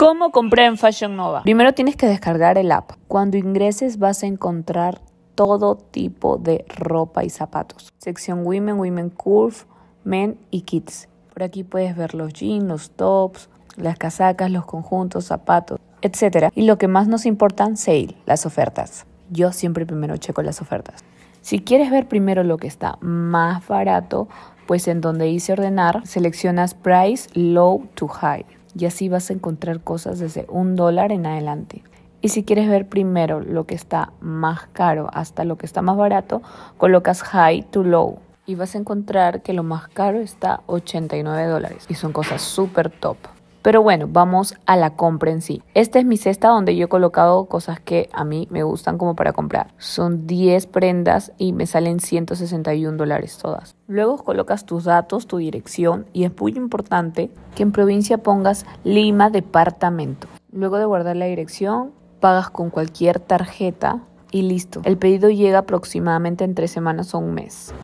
¿Cómo compré en Fashion Nova? Primero tienes que descargar el app. Cuando ingreses vas a encontrar todo tipo de ropa y zapatos. Sección Women, Women Curve, Men y Kids. Por aquí puedes ver los jeans, los tops, las casacas, los conjuntos, zapatos, etc. Y lo que más nos importan, sale, las ofertas. Yo siempre primero checo las ofertas. Si quieres ver primero lo que está más barato, pues en donde dice ordenar, seleccionas Price Low to High y así vas a encontrar cosas desde un dólar en adelante. Y si quieres ver primero lo que está más caro hasta lo que está más barato, colocas high to low y vas a encontrar que lo más caro está 89 dólares y son cosas súper top. Pero bueno, vamos a la compra en sí. Esta es mi cesta donde yo he colocado cosas que a mí me gustan como para comprar. Son 10 prendas y me salen 161 dólares todas. Luego colocas tus datos, tu dirección y es muy importante que en provincia pongas Lima departamento. Luego de guardar la dirección, pagas con cualquier tarjeta y listo. El pedido llega aproximadamente en tres semanas o un mes.